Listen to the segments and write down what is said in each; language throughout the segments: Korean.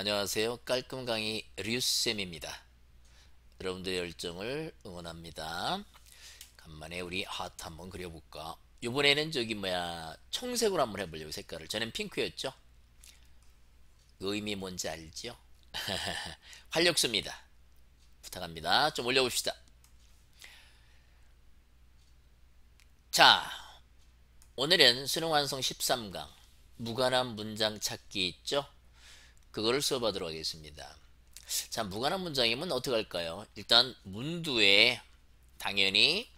안녕하세요. 깔끔 강의 류쌤입니다. 여러분들의 열정을 응원합니다. 간만에 우리 하트 한번 그려볼까? 이번에는 저기 뭐야 청색으로 한번 해보려고 색깔을. 전엔 핑크였죠? 의미 뭔지 알죠? 활력수입니다. 부탁합니다. 좀 올려봅시다. 자, 오늘은 수능완성 13강 무관한 문장 찾기 있죠? 그거를 수업하도록 하겠습니다. 자, 무관한 문장이면 어떻게 할까요? 일단 문두에 당연히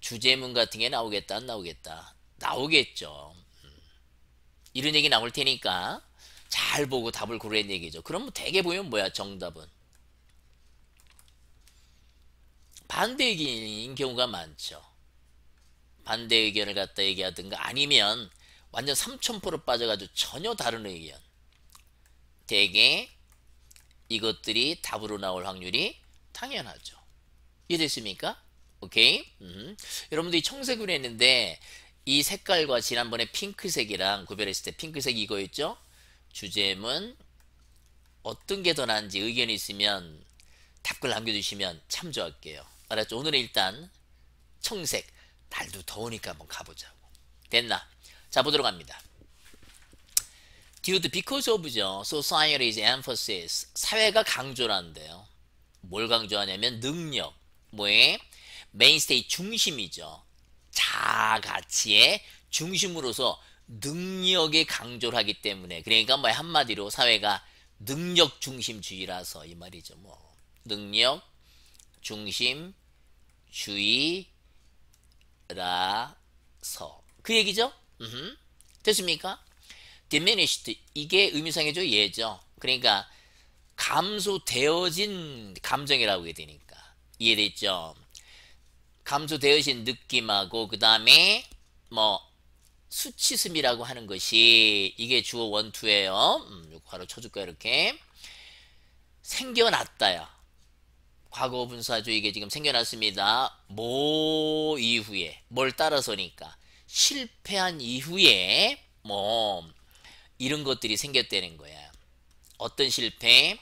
주제문 같은 게 나오겠다 안 나오겠다 나오겠죠. 음. 이런 얘기 나올 테니까 잘 보고 답을 고르는 얘기죠. 그럼 뭐 대개 보면 뭐야 정답은 반대 의견인 경우가 많죠. 반대 의견을 갖다 얘기하든가 아니면 완전 3000% 빠져가지고 전혀 다른 의견. 대개 이것들이 답으로 나올 확률이 당연하죠. 이해됐습니까? 오케이? 음. 여러분들이 청색으로 했는데 이 색깔과 지난번에 핑크색이랑 구별했을 때 핑크색 이거였죠? 주제문 어떤 게 더 나은지 의견이 있으면 답글 남겨주시면 참조할게요. 알았죠? 오늘은 일단 청색 날도 더우니까 한번 가보자고. 됐나? 자 보도록 합니다. due because of죠. society's emphasis. 사회가 강조한데요. 뭘 강조하냐면 능력. 뭐에? 메인스테이 중심이죠. 자가치의 중심으로서 능력에 강조를 하기 때문에 그러니까 뭐 한마디로 사회가 능력 중심주의라서 이 말이죠. 뭐 능력 중심 주의라서 그 얘기죠. 으흠. 됐습니까? diminished 이게 의미상의죠 예죠. 그러니까 감소되어진 감정이라고 해야 되니까 이해됐죠? 감소되어진 느낌하고 그 다음에 뭐 수치심이라고 하는 것이 이게 주어 원투예요. 음, 요 괄호 쳐줄까 이렇게 생겨났다야. 과거 분사죠. 이게 지금 생겨났습니다. 뭐 이후에 뭘 따라서니까 실패한 이후에 뭐 이런 것들이 생겼다는 거야. 어떤 실패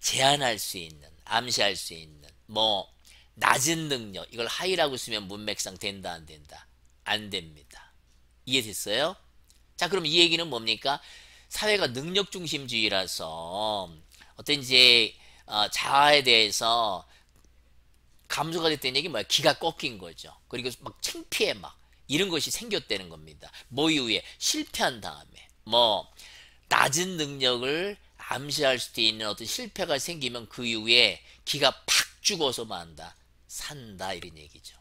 제한할 수 있는, 암시할 수 있는, 뭐 낮은 능력 이걸 하이라고 쓰면 문맥상 된다 안 된다? 안 됩니다. 이해됐어요? 자 그럼 이 얘기는 뭡니까? 사회가 능력 중심주의라서 어떤 이제 어, 자아에 대해서 감소가 됐다는 얘기 뭐야? 기가 꺾인 거죠. 그리고 막 창피해 막 이런 것이 생겼다는 겁니다. 뭐 이후에 실패한 다음에 뭐 낮은 능력을 암시할 수도 있는 어떤 실패가 생기면 그 이후에 기가 팍 죽어서 만다. 산다 이런 얘기죠.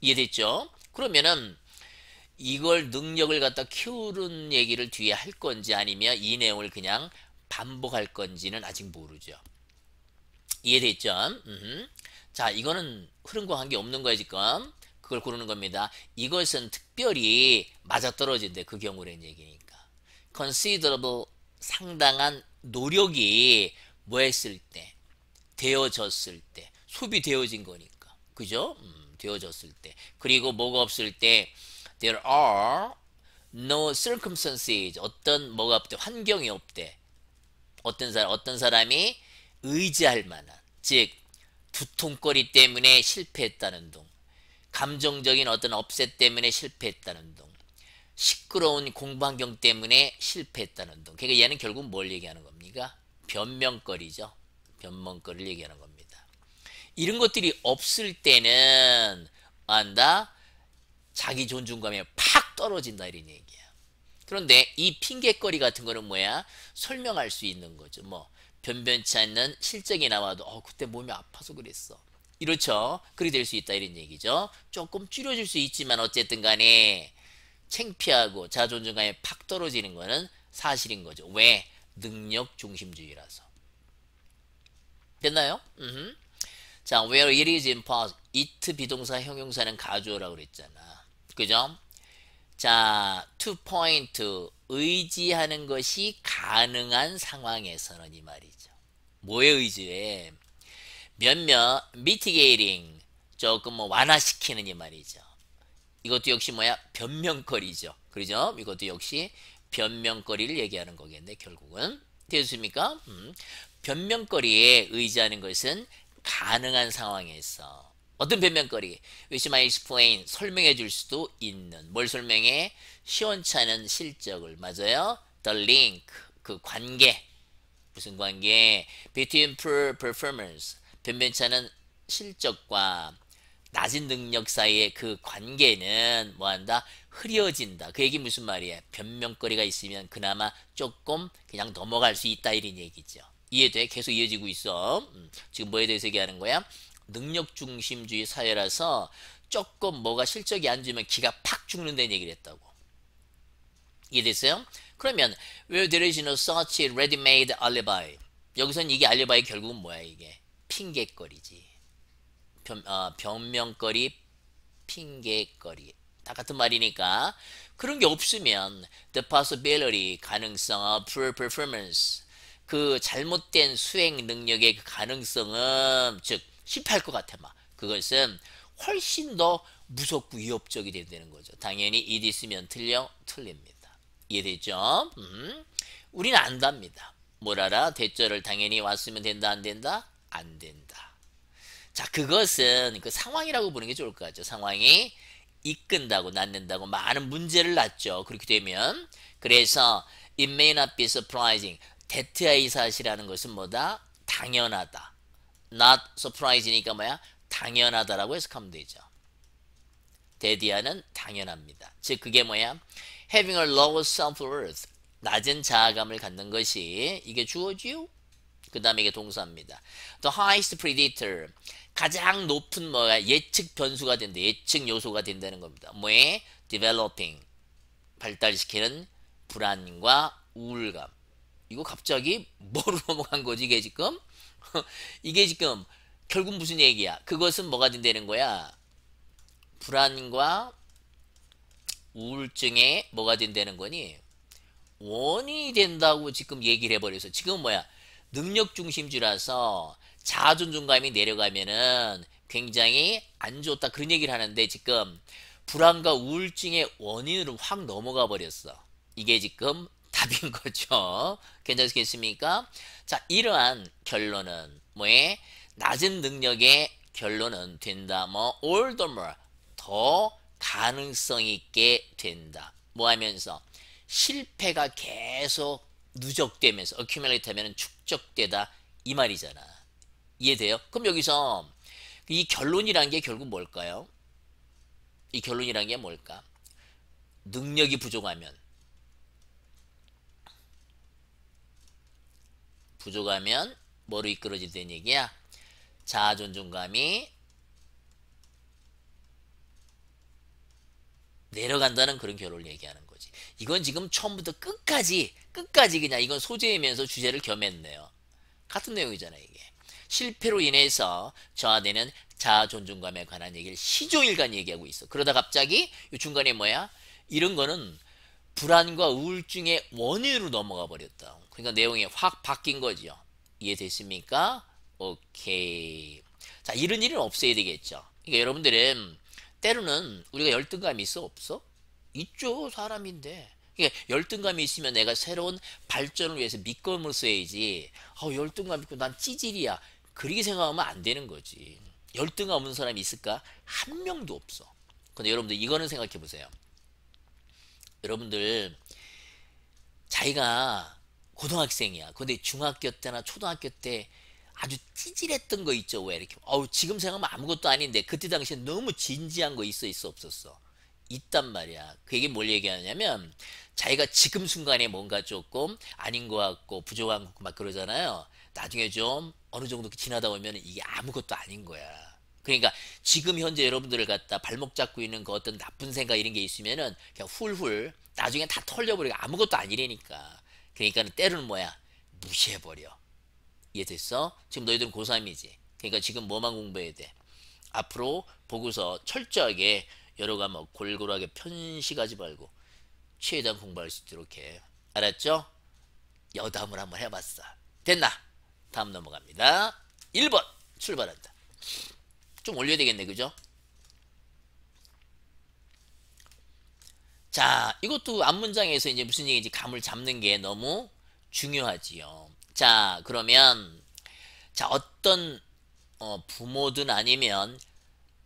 이해됐죠? 그러면은 이걸 능력을 갖다 키우는 얘기를 뒤에 할 건지 아니면 이 내용을 그냥 반복할 건지는 아직 모르죠. 이해됐죠? 음흠. 자 이거는 흐름과 관계없는 거예요 지금. 그걸 고르는 겁니다. 이것은 특별히 맞아떨어진데 그 경우라는 얘기니까. considerable 상당한 노력이 뭐 했을 때 되어졌을 때 소비되어진 거니까 그죠? 음, 되어졌을 때 그리고 뭐가 없을 때 there are no circumstances 어떤 뭐가 없대 환경이 없대 어떤 사람 어떤 사람이 의지할 만한 즉 두통거리 때문에 실패했다는 둥 감정적인 어떤 업셋 때문에 실패했다는 둥 시끄러운 공방경 때문에 실패했다는 등. 그러니까 얘는 결국 뭘 얘기하는 겁니까? 변명거리죠. 변명거리를 얘기하는 겁니다. 이런 것들이 없을 때는 안다 자기 존중감에 팍 떨어진다 이런 얘기야. 그런데 이 핑계거리 같은 거는 뭐야? 설명할 수 있는 거죠. 뭐 변변치 않는 실적이 나와도 어 그때 몸이 아파서 그랬어. 이렇죠. 그리 될수 있다 이런 얘기죠. 조금 줄여질 수 있지만 어쨌든 간에 챙피하고 자존감이 팍 떨어지는 거는 사실인 거죠. 왜? 능력 중심주의라서. 됐나요? 음흠. 자, where it is impossible. it 비동사 형용사는 가주어라고 그랬잖아. 그죠? 자, to point. 의지하는 것이 가능한 상황에서는 이 말이죠. 뭐에 의지해? 몇몇 mitigating. 조금 뭐 완화시키는 이 말이죠. 이것도 역시 뭐야? 변명거리죠. 그러죠? 이것도 역시 변명거리를 얘기하는 거겠네. 결국은. 되셨습니까? 음. 변명거리에 의지하는 것은 가능한 상황에서 어떤 변명거리? Which might explain 설명해 줄 수도 있는 뭘 설명해? 시원찮은 실적을 맞아요? The link 그 관계 무슨 관계? Between performance 변변찮은 실적과 낮은 능력 사이의 그 관계는 뭐한다? 흐려진다. 그 얘기 무슨 말이에요? 변명거리가 있으면 그나마 조금 그냥 넘어갈 수 있다 이런 얘기죠. 이해돼? 계속 이어지고 있어. 음, 지금 뭐에 대해서 얘기하는 거야? 능력 중심주의 사회라서 조금 뭐가 실적이 안 좋으면 기가 팍 죽는다는 얘기를 했다고. 이해됐어요? 그러면 where there is no such ready-made alibi. 여기선 이게 알리바이 결국은 뭐야 이게? 핑계거리지. 변, 어, 아, 변명거리, 핑계거리 다 같은 말이니까 그런 게 없으면 the possibility 가능성 of 어, poor performance 그 잘못된 수행 능력의 그 가능성은 즉 실패할 것 같아 막 그것은 훨씬 더 무섭고 위협적이 되는 거죠. 당연히 이 t 있으면 틀려 틀립니다. 이해됐죠? 음. 우리는 안답니다. 뭘 알아? 대절을 당연히 왔으면 된다 안 된다? 안 된다. 자 그것은 그 상황이라고 보는 게 좋을 것 같죠. 상황이 이끈다고 낳는다고 많은 문제를 낳죠. 그렇게 되면 그래서 it may not be surprising. 대트아이 사실이라는 것은 뭐다? 당연하다. not surprising이니까 뭐야? 당연하다라고 해석하면 되죠. 데디아는 당연합니다. 즉 그게 뭐야? having a l o w self-worth 낮은 자아감을 갖는 것이 이게 주어지요. 그 다음에 이게 동사입니다. The highest predator 가장 높은 뭐야 예측 변수가 된다. 예측 요소가 된다는 겁니다. 뭐에 developing 발달시키는 불안과 우울감. 이거 갑자기 뭐로 넘어간 거지 이게 지금? 이게 지금 결국 무슨 얘기야? 그것은 뭐가 된다는 거야? 불안과 우울증에 뭐가 된다는 거니? 원인이 된다고 지금 얘기를 해버려서 지금 뭐야? 능력 중심주라서 자아존중감이 내려가면은 굉장히 안 좋다 그런 얘기를 하는데 지금 불안과 우울증의 원인으로 확 넘어가 버렸어. 이게 지금 답인 거죠. 괜찮으시겠습니까? 자, 이러한 결론은 뭐에 낮은 능력의 결론은 된다. 뭐 all t h more 더 가능성 있게 된다. 뭐 하면서 실패가 계속 누적되면서 accumulate 하면 축적되다 이 말이잖아. 이해돼요? 그럼 여기서 이 결론이란 게 결국 뭘까요? 이 결론이란 게 뭘까? 능력이 부족하면 부족하면 뭐로 이끌어진다는 얘기야? 자아 존중감이 내려간다는 그런 결론을 얘기하는 거지. 이건 지금 처음부터 끝까지 끝까지 그냥 이건 소재이면서 주제를 겸했네요. 같은 내용이잖아 이게. 실패로 인해서 저하되는 자아 존중감에 관한 얘기를 시종일관 얘기하고 있어. 그러다 갑자기 이 중간에 뭐야? 이런 거는 불안과 우울증의 원인으로 넘어가 버렸다. 그러니까 내용이 확 바뀐 거죠 이해됐습니까? 오케이. 자, 이런 일은 없어야 되겠죠. 그러니까 여러분들은 때로는 우리가 열등감이 있어 없어? 있죠. 사람인데. 그러니까 열등감이 있으면 내가 새로운 발전을 위해서 믿음을 써야지. 아, 열등감 있고 난 찌질이야. 그렇게 생각하면 안 되는 거지. 열등 없는 사람이 있을까? 한 명도 없어. 근데 여러분들 이거는 생각해 보세요. 여러분들 자기가 고등학생이야. 근데 중학교 때나 초등학교 때 아주 찌질했던 거 있죠. 왜 이렇게 어우 지금 생각하면 아무것도 아닌데 그때 당시에 너무 진지한 거 있어 있어 없었어. 있단 말이야. 그 얘기 뭘 얘기하냐면 자기가 지금 순간에 뭔가 조금 아닌 것 같고 부족한 것 같고 막 그러잖아요. 나중에 좀 어느 정도 지나다 보면 이게 아무것도 아닌 거야. 그러니까 지금 현재 여러분들을 갖다 발목 잡고 있는 그 어떤 나쁜 생각 이런 게 있으면은 그냥 훌훌 나중에다 털려버리고 아무것도 아니라니까. 그러니까 때로는 뭐야? 무시해버려. 이해됐어? 지금 너희들은 고3이지. 그러니까 지금 뭐만 공부해야 돼? 앞으로 보고서 철저하게 여러 과목 골고루하게 편식하지 말고 최대한 공부할 수 있도록 해. 알았죠? 여담을 한번 해봤어. 됐나? 다음 넘어갑니다. 1번 출발한다좀 올려야 되겠네. 그죠? 자 이것도 앞문장에서 이제 무슨 얘기인지 감을 잡는 게 너무 중요하지요. 자 그러면 자 어떤 어, 부모든 아니면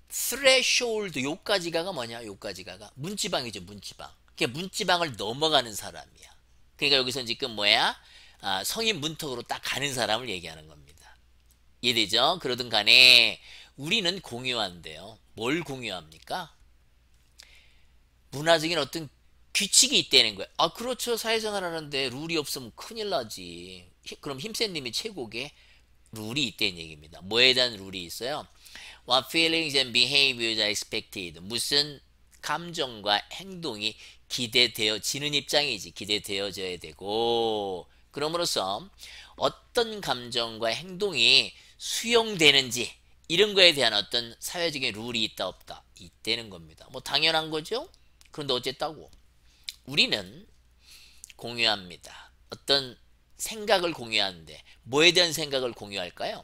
t 레 r e s 요까지 가가 뭐냐 요까지 가가 문지방이죠 문지방 그러 문지방을 넘어가는 사람이야 그러니까 여기서 지금 그 뭐야 아, 성인 문턱으로 딱 가는 사람을 얘기하는 겁니다. 이해되죠? 그러든 간에 우리는 공유한대요. 뭘 공유합니까? 문화적인 어떤 규칙이 있다는 거예요. 아 그렇죠. 사회생활 하는데 룰이 없으면 큰일 나지. 그럼 힘센님이 최고게 룰이 있다는 얘기입니다. 뭐에 대한 룰이 있어요? What feelings and behaviors are expected. 무슨 감정과 행동이 기대되어지는 입장이지. 기대되어져야 되고 그럼으로써 어떤 감정과 행동이 수용되는지 이런 거에 대한 어떤 사회적인 룰이 있다 없다 있다는 겁니다. 뭐 당연한 거죠. 그런데 어쨌다고 우리는 공유합니다. 어떤 생각을 공유하는데 뭐에 대한 생각을 공유할까요?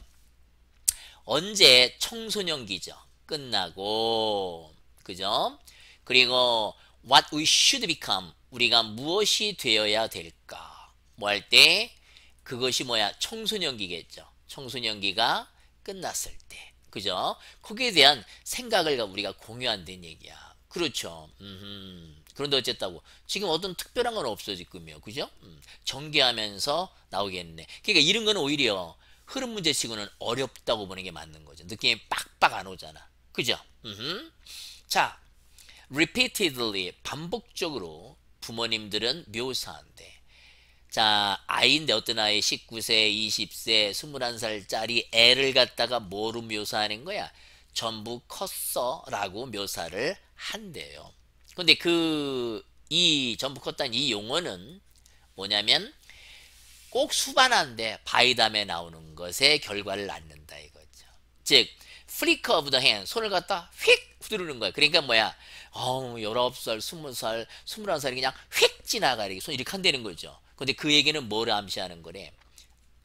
언제 청소년기죠. 끝나고 그죠? 그리고 what we should become 우리가 무엇이 되어야 될까? 뭐할때 그것이 뭐야? 청소년기겠죠. 청소년기가 끝났을 때. 그죠? 거기에 대한 생각을 우리가 공유한다는 얘기야. 그렇죠. 음흠. 그런데 어쨌다고 지금 어떤 특별한 건 없어 지금요. 그죠? 음. 전개하면서 나오겠네. 그러니까 이런 건 오히려 흐름 문제치고는 어렵다고 보는 게 맞는 거죠. 느낌이 빡빡 안 오잖아. 그죠? 음흠. 자, repeatedly 반복적으로 부모님들은 묘사한대. 자, 아이인데 어떤 아이 19세, 20세, 21살짜리 애를 갖다가 뭐로 묘사하는 거야? 전부 컸어라고 묘사를 한대요. 근데 그 이 전부 컸다는 이 용어는 뭐냐면 꼭 수반한데 바이담에 나오는 것에 결과를 낳는다 이거죠. 즉 flick of the hand 손을 갖다 휙 후두르는 거야. 그러니까 뭐야? 어, 우 19살, 20살, 21살이 그냥 휙 지나가리 손 이렇게 한다는 거죠. 근데 그 얘기는 뭘 암시하는 거래?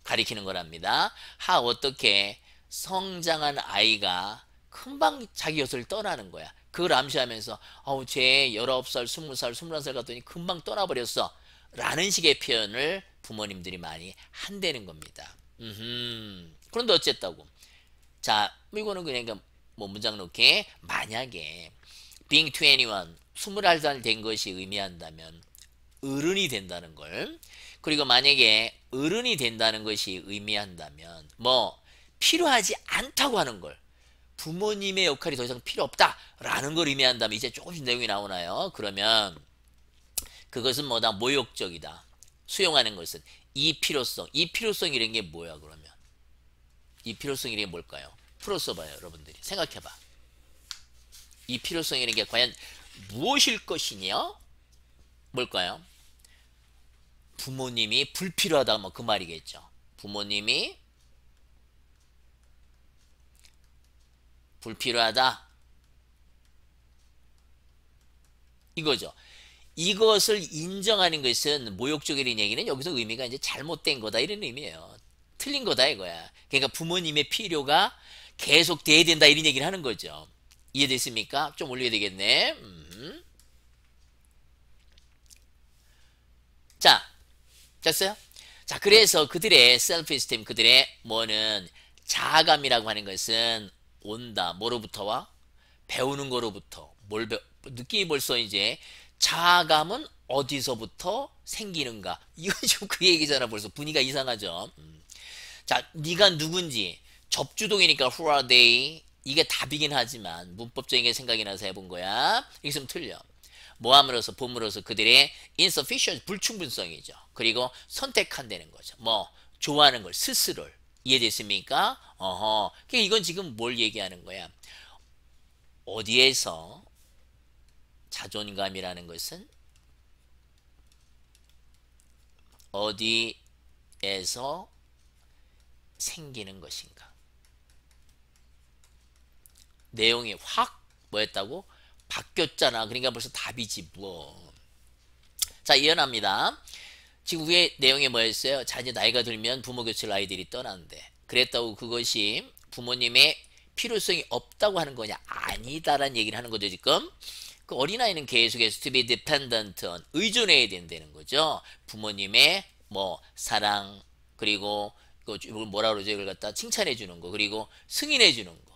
가리키는 거랍니다. 하 어떻게 성장한 아이가 금방 자기 곁을 떠나는 거야. 그걸 암시하면서 어우 쟤 19살, 20살, 21살 갔더니 금방 떠나버렸어. 라는 식의 표현을 부모님들이 많이 한다는 겁니다. 음 그런데 어쨌다고. 자, 이거는 그냥 뭐 그 문장 놓게 만약에 being 21, 21살 된 것이 의미한다면 어른이 된다는 걸 그리고 만약에 어른이 된다는 것이 의미한다면 뭐 필요하지 않다고 하는 걸 부모님의 역할이 더 이상 필요 없다라는 걸 의미한다면 이제 조금씩 내용이 나오나요? 그러면 그것은 뭐다 모욕적이다. 수용하는 것은 이 필요성. 이필요성이라게 뭐야 그러면? 이필요성이라게 뭘까요? 풀어 써봐요 여러분들이. 생각해봐. 이필요성이라게 과연 무엇일 것이냐? 뭘까요? 부모님이 불필요하다 뭐 그 말이겠죠. 부모님이 불필요하다. 이거죠. 이것을 인정하는 것은 모욕적이라는 얘기는 여기서 의미가 이제 잘못된 거다 이런 의미예요. 틀린 거다 이거야. 그러니까 부모님의 필요가 계속 돼야 된다 이런 얘기를 하는 거죠. 이해됐습니까? 좀 올려야 되겠네. 음. 자, 됐어요? 자, 그래서 그들의 셀프 스템 그들의 뭐는 자아감이라고 하는 것은 온다. 뭐로부터와 배우는 거로부터. 뭘 배, 느낌이 벌써 이제 자아감은 어디서부터 생기는가. 이건 지그 얘기잖아. 벌써 분위기가 이상하죠. 음. 자, 네가 누군지. 접주동이니까 who are they? 이게 답이긴 하지만 문법적인 게 생각이 나서 해본 거야. 이게 좀 틀려. 모함으로써 봄으로써 그들의 insufficient 불충분성이죠. 그리고 선택한다는 거죠. 뭐 좋아하는 걸 스스로를 이해됐습니까? 어허. 그러니까 이건 지금 뭘 얘기하는 거야? 어디에서 자존감이라는 것은 어디에서 생기는 것인가? 내용이 확 뭐였다고? 바뀌었잖아. 그러니까 벌써 답이지 뭐. 자 이해합니다. 지금 위에 내용이 뭐였어요? 자녀 나이가 들면 부모 교체를 아이들이 떠나는데 그랬다고 그것이 부모님의 필요성이 없다고 하는 거냐? 아니다라는 얘기를 하는 거죠 지금. 그 어린아이는 계속해서 to be dependent on, 의존해야 된다는 거죠. 부모님의 뭐 사랑 그리고 그 뭐라 그러죠? 이걸 갖다 칭찬해 주는 거 그리고 승인해 주는 거.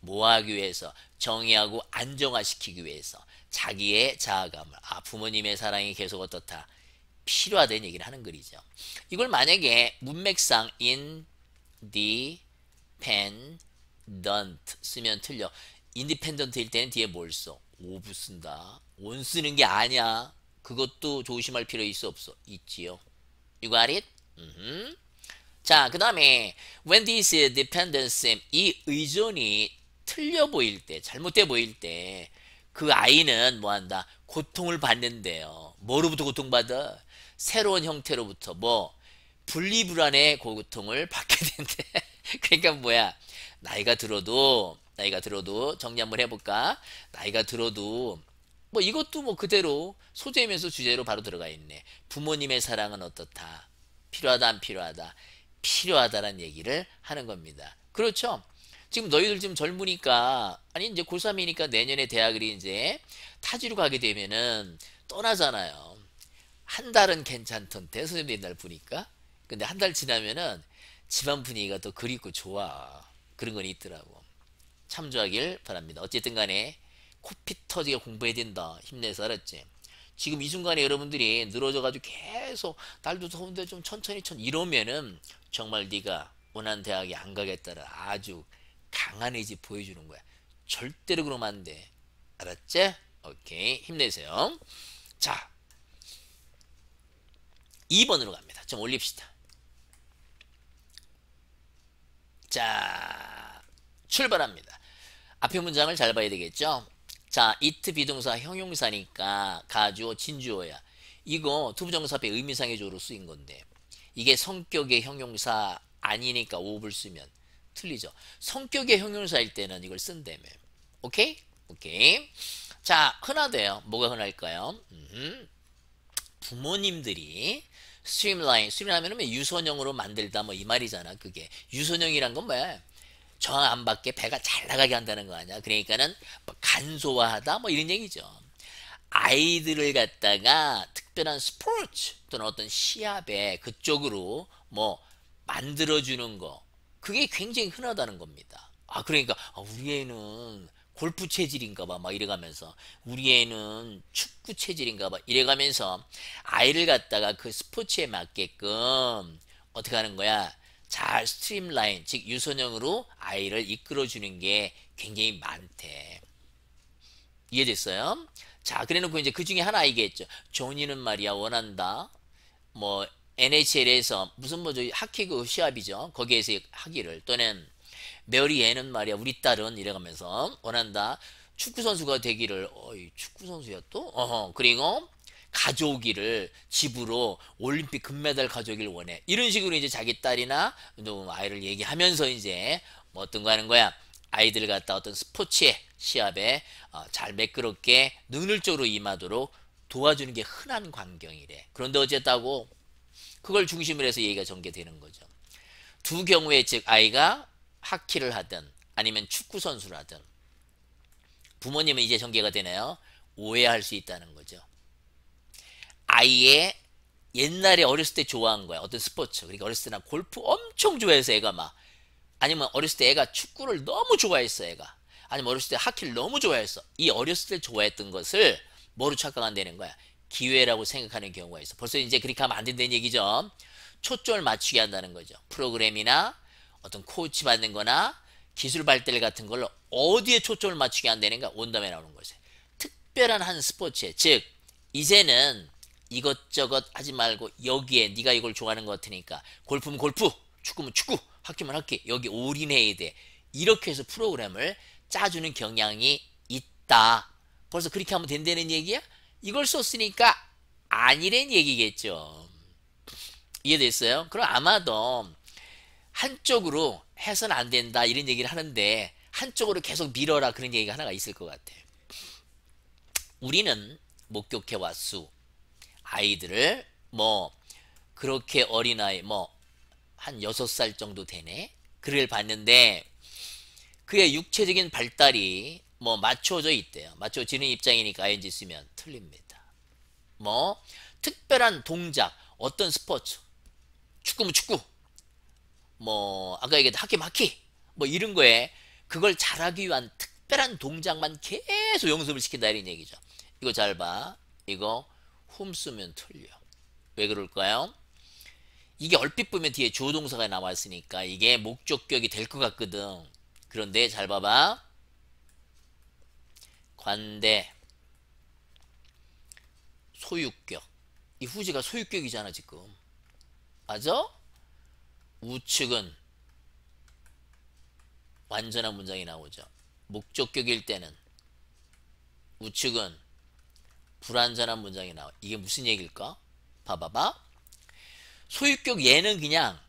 뭐 하기 위해서 정의하고 안정화시키기 위해서 자기의 자아감을 아 부모님의 사랑이 계속 어떻다 필요하다는 얘기를 하는 글이죠. 이걸 만약에 문맥상 independent 쓰면 틀려. independent일 때는 뒤에 뭘 써? 오브 쓴다. 온 쓰는 게 아니야. 그것도 조심할 필요 있어 없어? 있지요. You got it? 음. 자, 그 다음에 when this dependence 이 의존이 틀려 보일 때, 잘못돼 보일 때 그 아이는 뭐 한다? 고통을 받는데요. 뭐로부터 고통받아? 새로운 형태로부터 뭐 분리불안의 고통을 받게 된대. 그러니까 뭐야? 나이가 들어도 나이가 들어도 정리 한번 해볼까? 나이가 들어도 뭐 이것도 뭐 그대로 소재면서 주제로 바로 들어가 있네. 부모님의 사랑은 어떻다? 필요하다 안 필요하다? 필요하다란 얘기를 하는 겁니다. 그렇죠? 지금 너희들 지금 젊으니까 아니 이제 고3이니까 내년에 대학을 이제 타지로 가게 되면은 떠나잖아요. 한 달은 괜찮던대 선생님 날 보니까 근데 한 달 지나면은 집안 분위기가 더 그립고 좋아 그런 건 있더라고 참조하길 바랍니다 어쨌든 간에 코피 터지게 공부해야 된다 힘내서 알았지 지금 이 순간에 여러분들이 늘어져가지고 계속 날도 더운데 좀 천천히 천 이러면은 정말 네가 원하는 대학에 안 가겠다는 아주 강한 의지 보여주는 거야. 절대로 그러면 안 돼. 알았지? 오케이. 힘내세요. 자. 2번으로 갑니다. 좀 올립시다. 자, 출발합니다. 앞에 문장을 잘 봐야 되겠죠? 자, it 비동사 형용사니까 가주어 진주어야. 이거 투부정사 앞에 의미상의 조로 쓰인 건데 이게 성격의 형용사 아니니까 오브를 쓰면 틀리죠. 성격의 형용사일 때는 이걸 쓴다며. 오케이? 오케이. 자, 흔하대요. 뭐가 흔할까요? 음흠. 부모님들이 스트림라인, 스트림라인 하면 유선형으로 만들다 뭐 이 말이잖아. 그게. 유선형이란 건 뭐야? 저항 받게 배가 잘 나가게 한다는 거 아니야. 그러니까는 뭐 간소화하다 뭐 이런 얘기죠. 아이들을 갖다가 특별한 스포츠 또는 어떤 시합에 그쪽으로 뭐 만들어주는 거 그게 굉장히 흔하다는 겁니다. 아 그러니까 아, 우리 애는 골프 체질인가 봐막 이래가면서 우리 애는 축구 체질인가 봐 이래가면서 아이를 갖다가 그 스포츠에 맞게끔 어떻게 하는 거야 잘 스트림라인 즉 유선형으로 아이를 이끌어주는 게 굉장히 많대 이해됐어요? 자 그래놓고 이제 그 중에 하나 이겠죠 조니는 말이야 원한다 뭐 NHL에서 무슨 뭐 저희 하키그 시합이죠. 거기에서 하기를 또는 메리 애는 말이야 우리 딸은 이래가면서 원한다. 축구 선수가 되기를 어이 축구 선수야 또 어허 그리고 가족오기를 집으로 올림픽 금메달 가져오 원해 이런 식으로 이제 자기 딸이나 아이를 얘기하면서 이제 뭐 어떤 거 하는 거야 아이들 갖다 어떤 스포츠의 시합에 어, 잘 매끄럽게 능률적으로 임하도록 도와주는 게 흔한 광경이래 그런데 어쨌다고 그걸 중심으로 해서 얘기가 전개되는 거죠. 두 경우에 즉 아이가 하키를 하든 아니면 축구 선수를 하든 부모님은 이제 전개가 되네요 오해할 수 있다는 거죠. 아이의 옛날에 어렸을 때 좋아한 거야. 어떤 스포츠. 그러니까 어렸을 때나 골프 엄청 좋아해서 애가 막 아니면 어렸을 때 애가 축구를 너무 좋아했어 애가 아니면 어렸을 때 하키를 너무 좋아했어 이 어렸을 때 좋아했던 것을 뭐로 착각한다는 거야 기회라고 생각하는 경우가 있어. 벌써 이제 그렇게 하면 안 된다는 얘기죠. 초점을 맞추게 한다는 거죠. 프로그램이나 어떤 코치 받는 거나 기술 발달 같은 걸로 어디에 초점을 맞추게 한다는가 원담에 나오는 거죠. 특별한 한 스포츠에 즉 이제는 이것저것 하지 말고 여기에 네가 이걸 좋아하는 것 같으니까 골프면 골프 축구면 축구 학교면 학교 여기 올인해야 돼 이렇게 해서 프로그램을 짜주는 경향이 있다 벌써 그렇게 하면 된다는 얘기야 이걸 썼으니까 아니란 얘기겠죠. 이해됐어요? 그럼 아마도 한쪽으로 해선 안 된다 이런 얘기를 하는데 한쪽으로 계속 밀어라 그런 얘기가 하나가 있을 것 같아요. 우리는 목격해왔수 아이들을 뭐 그렇게 어린아이 뭐 한 여섯 살 정도 되네 그를 봤는데 그의 육체적인 발달이 뭐 맞춰져 있대요. 맞춰지는 입장이니까 ing 쓰면 틀립니다. 뭐 특별한 동작, 어떤 스포츠, 축구면 뭐 축구, 뭐 아까 얘기했던 하키 마키 뭐, 뭐 이런 거에 그걸 잘하기 위한 특별한 동작만 계속 연습을 시킨다 이런 얘기죠. 이거 잘 봐. 이거 훔 쓰면 틀려. 왜 그럴까요? 이게 얼핏 보면 뒤에 조동사가 남아있으니까 이게 목적격이 될 것 같거든. 그런데 잘 봐봐. 관대 소유격 이 후지가 소유격이잖아 지금 맞아? 우측은 완전한 문장이 나오죠 목적격일 때는 우측은 불완전한 문장이 나와 이게 무슨 얘기일까? 봐봐봐 소유격 얘는 그냥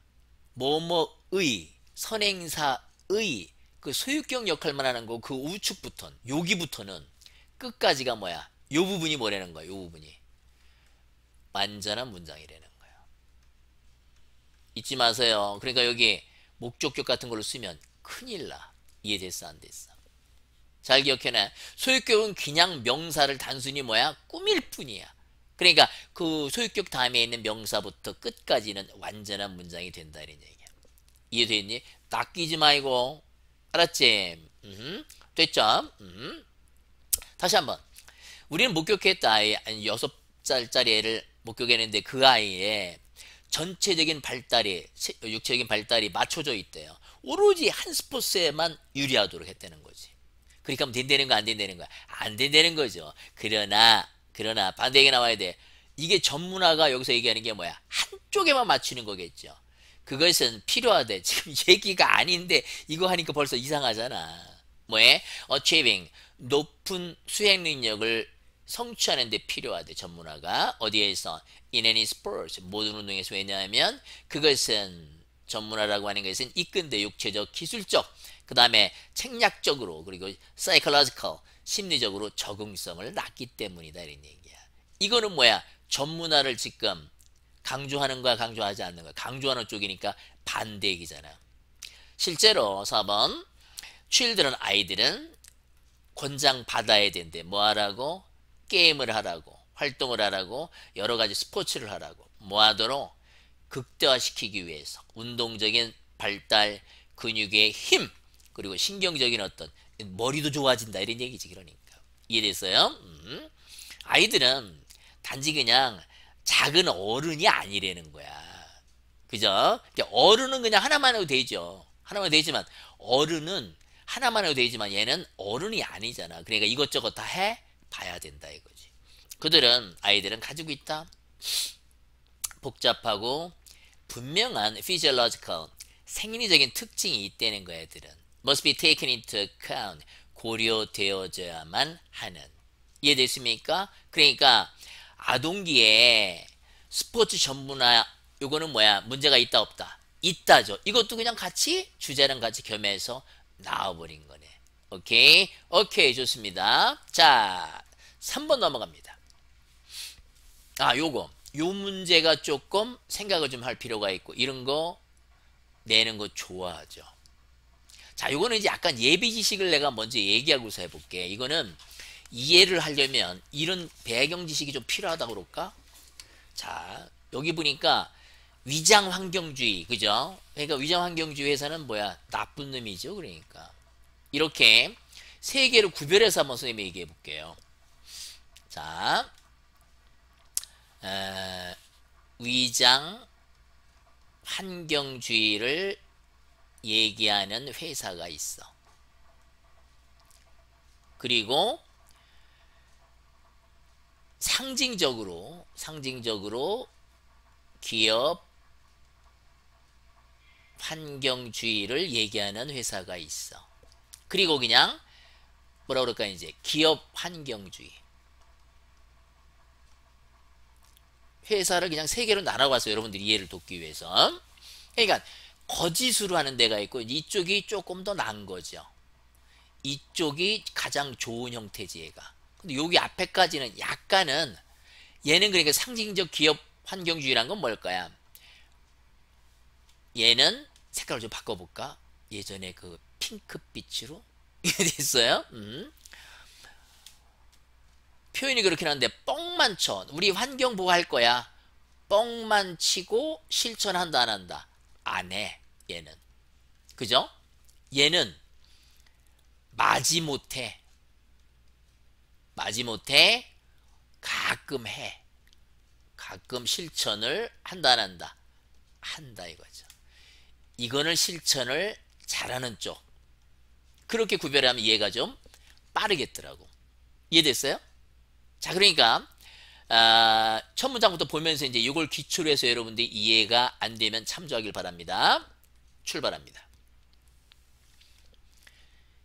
뭐뭐의 선행사의 그 소유격 역할만 하는 거 그 우측부터 는 여기부터는 끝까지가 뭐야? 요 부분이 뭐라는 거야? 요 부분이. 완전한 문장이라는 거예 잊지 마세요. 그러니까 여기 목적격 같은 걸로 쓰면 큰일 나. 이해됐어? 안 됐어? 잘 기억해놔. 소유격은 그냥 명사를 단순히 뭐야? 꾸밀 뿐이야. 그러니까 그 소유격 다음에 있는 명사부터 끝까지는 완전한 문장이 된다는 얘기야. 이해됐니? 낚이지 말고. 알았지? 음, 됐죠? 음. 다시 한번 우리는 목격했다 아이 여섯 살짜리 애를 목격했는데 그 아이의 전체적인 발달이 육체적인 발달이 맞춰져 있대요. 오로지 한 스포츠에만 유리하도록 했다는 거지. 그러니까 하면 된다는 거안 된다는 거야. 안 된다는 거죠. 그러나 그러나 반대에게 나와야 돼. 이게 전문화가 여기서 얘기하는 게 뭐야? 한쪽에만 맞추는 거겠죠. 그것은 필요하대. 지금 얘기가 아닌데 이거 하니까 벌써 이상하잖아. 뭐해? Achieving. 높은 수행 능력을 성취하는 데 필요하대 전문화가 어디에서 in any sport 모든 운동에서 왜냐하면 그것은 전문화라고 하는 것은 이끈데 육체적 기술적 그 다음에 책략적으로 그리고 psychological 심리적으로 적응성을 낳기 때문이다 이런 얘기야 이거는 뭐야 전문화를 지금 강조하는 거야 강조하지 않는 거야 강조하는 쪽이니까 반대기잖아 얘 실제로 4번 children 아이들은 권장 받아야 된대. 뭐 하라고? 게임을 하라고. 활동을 하라고. 여러 가지 스포츠를 하라고. 뭐 하도록? 극대화시키기 위해서. 운동적인 발달, 근육의 힘, 그리고 신경적인 어떤 머리도 좋아진다 이런 얘기지 그러니까. 이해됐어요? 음. 아이들은 단지 그냥 작은 어른이 아니라는 거야. 그죠? 어른은 그냥 하나만 해도 되죠. 하나만 되지만 어른은 하나만 해도 되지만 얘는 어른이 아니잖아. 그러니까 이것저것 다 해 봐야 된다 이거지. 그들은 아이들은 가지고 있다. 복잡하고 분명한 physiological 생리적인 특징이 있다는 거야 애들은. must be taken into account 고려되어져야만 하는 이해됐습니까? 그러니까 아동기에 스포츠 전문화 요거는 뭐야 문제가 있다 없다 있다죠 이것도 그냥 같이 주제랑 같이 겸해서 나와버린 거네. 오케이? 오케이 좋습니다. 자 3번 넘어갑니다. 아 요거 요 문제가 조금 생각을 좀 할 필요가 있고 이런 거 내는 거 좋아하죠. 자 요거는 이제 약간 예비 지식을 내가 먼저 얘기하고서 해볼게. 이거는 이해를 하려면 이런 배경 지식이 좀 필요하다고 그럴까? 자 여기 보니까 위장 환경주의 그죠? 그러니까 위장 환경주의 회사는 뭐야? 나쁜 놈이죠. 그러니까 이렇게 세 개를 구별해서 한번 선생님이 얘기해 볼게요. 자, 에, 위장 환경주의를 얘기하는 회사가 있어. 그리고 상징적으로 상징적으로 기업 환경주의를 얘기하는 회사가 있어. 그리고 그냥 뭐라 그럴까 이제 기업 환경주의. 회사를 그냥 세 개로 나눠봤어요. 여러분들이 이해를 돕기 위해서. 그러니까 거짓으로 하는 데가 있고 이쪽이 조금 더 난 거죠. 이쪽이 가장 좋은 형태지 얘가. 근데 여기 앞에까지는 약간은 얘는 그러니까 상징적 기업 환경주의란 건 뭘까요? 얘는 색깔을 좀 바꿔볼까? 예전에 그 핑크빛으로 이게 됐어요. 음. 표현이 그렇긴 한데 뻥만 쳐. 우리 환경 보호할 거야. 뻥만 치고 실천한다 안 한다. 안 해. 얘는. 그죠? 얘는 마지못해. 마지못해 가끔 해. 가끔 실천을 한다 안 한다. 한다 이거죠. 이거는 실천을 잘하는 쪽 그렇게 구별하면 이해가 좀 빠르겠더라고 이해됐어요? 자 그러니까 아, 첫 문장부터 보면서 이제 이걸 기초 해서 여러분들이 해가안 되면 참조하길 바랍니다 출발합니다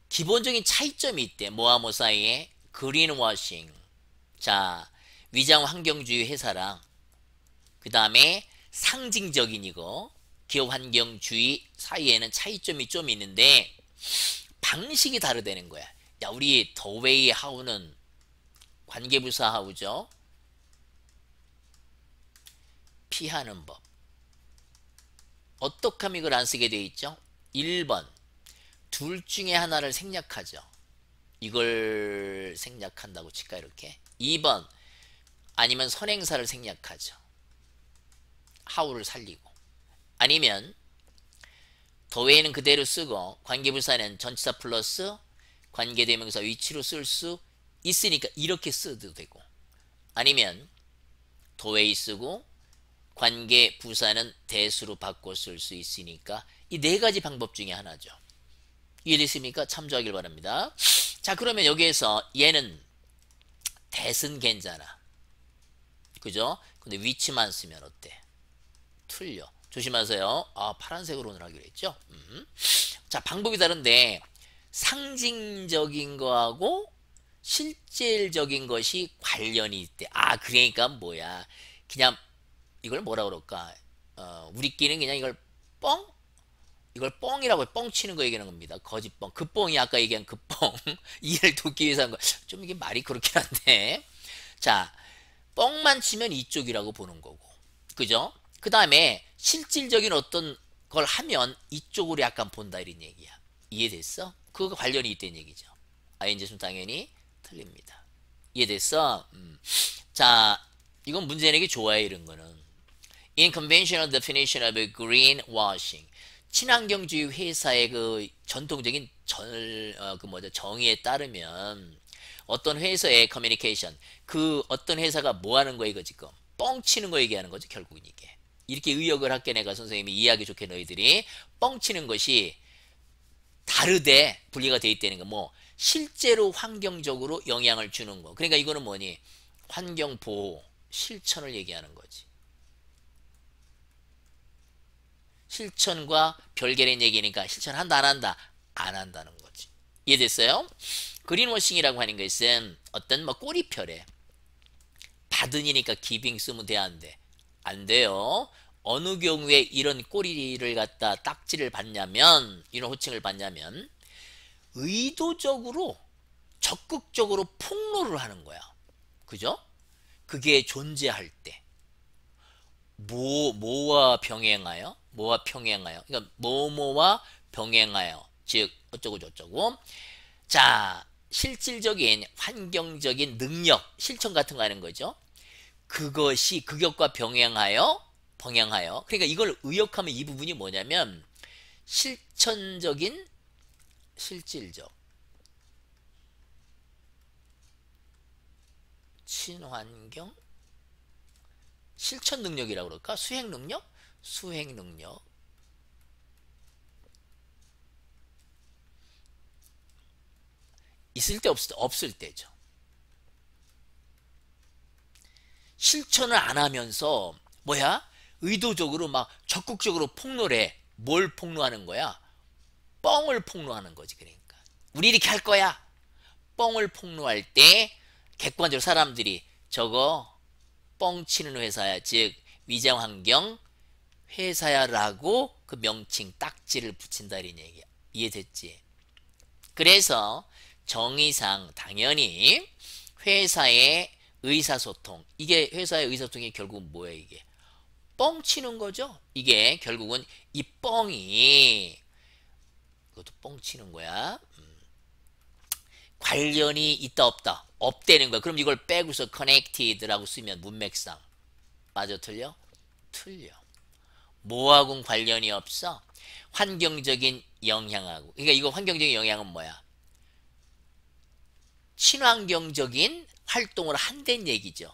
기본적인 차이점이 있대 모하모 사이의 그린워싱 자 위장 환경주의 회사랑 그 다음에 상징적인 이거 기업 환경주의 사이에는 차이점이 좀 있는데 방식이 다르다는 거야. 야 우리 더웨이 하우는 관계부사 하우죠. 피하는 법. 어떻게 하면 이걸 안 쓰게 돼 있죠? 1번 둘 중에 하나를 생략하죠. 이걸 생략한다고 칠까 이렇게 2번 아니면 선행사를 생략하죠. 하우를 살리고 아니면 더웨이는 그대로 쓰고 관계부사는 전치사 플러스 관계대명사 위치로 쓸 수 있으니까 이렇게 써도 되고 아니면 더웨이 쓰고 관계 부사는 대수로 바꿔 쓸 수 있으니까 이 네 가지 방법 중에 하나죠. 이해되십니까 참조하길 바랍니다. 자 그러면 여기에서 얘는 대승 괜찮아 그죠? 근데 위치만 쓰면 어때? 틀려. 조심하세요. 아, 파란색으로 오늘 하기로 했죠? 음. 자, 방법이 다른데 상징적인 거하고 실질적인 것이 관련이 있대. 아, 그러니까 뭐야. 그냥 이걸 뭐라 그럴까? 어, 우리끼리는 그냥 이걸 뻥? 이걸 뻥이라고 해. 뻥 치는 거 얘기하는 겁니다. 거짓뻥. 그 뻥이 아까 얘기한 그 뻥. 이해를 돕기 위해서 한 거. 좀 이게 말이 그렇긴 한데. 자, 뻥만 치면 이쪽이라고 보는 거고. 그죠? 그 다음에 실질적인 어떤 걸 하면 이쪽으로 약간 본다 이런 얘기야. 이해됐어? 그거 관련이 있다는 얘기죠. 아인제수 당연히 틀립니다. 이해됐어? 음. 자, 이건 문제 내기 좋아요 이런 거는. In conventional definition of greenwashing. 친환경주의 회사의 그 전통적인 절, 어, 그 뭐죠, 정의에 따르면 어떤 회사의 커뮤니케이션, 그 어떤 회사가 뭐 하는 거야 이거 지금. 뻥치는 거 얘기하는 거죠 결국은 이게. 이렇게 의역을 할게 내가 선생님이 이해하기 좋게 너희들이 뻥치는 것이 다르되 분리가 돼 있다는 거 뭐 실제로 환경적으로 영향을 주는 거 그러니까 이거는 뭐니 환경 보호 실천을 얘기하는 거지 실천과 별개된 얘기니까 실천한다 안 한다 안 한다는 거지 이해됐어요? 그린워싱이라고 하는 것은 어떤 뭐 꼬리표래 받은이니까 기빙 쓰면 돼안 돼. 안 돼요. 어느 경우에 이런 꼬리를 갖다 딱지를 받냐면 이런 호칭을 받냐면 의도적으로 적극적으로 폭로를 하는 거야. 그죠? 그게 존재할 때. 모, 모와 병행하여 모와 평행하여 그러니까 모모와 병행하여 즉 어쩌고 저쩌고 자 실질적인 환경적인 능력 실천 같은 거 하는 거죠 그것이 극역과 병행하여 병행하여 그러니까 이걸 의역하면 이 부분이 뭐냐면 실천적인 실질적 친환경 실천 능력이라고 그럴까? 수행 능력? 수행 능력 있을 때 없을 때 없을 때죠. 실천을 안 하면서 뭐야? 의도적으로 막 적극적으로 폭로를 해. 뭘 폭로하는 거야? 뻥을 폭로하는 거지 그러니까. 우리 이렇게 할 거야. 뻥을 폭로할 때 객관적으로 사람들이 저거 뻥치는 회사야. 즉 위장환경 회사야라고 그 명칭 딱지를 붙인다 는 얘기야. 이해됐지? 그래서 정의상 당연히 회사의 의사소통. 이게 회사의 의사소통이 결국은 뭐예요, 이게? 뻥치는 거죠. 이게 결국은 이 뻥이 그것도 뻥치는 거야. 음. 관련이 있다 없다. 없대는 거야. 그럼 이걸 빼고서 connected라고 쓰면 문맥상 맞아 틀려? 틀려. 뭐하고 관련이 없어? 환경적인 영향하고. 그러니까 이거 환경적인 영향은 뭐야? 친환경적인 활동을 한다는 얘기죠.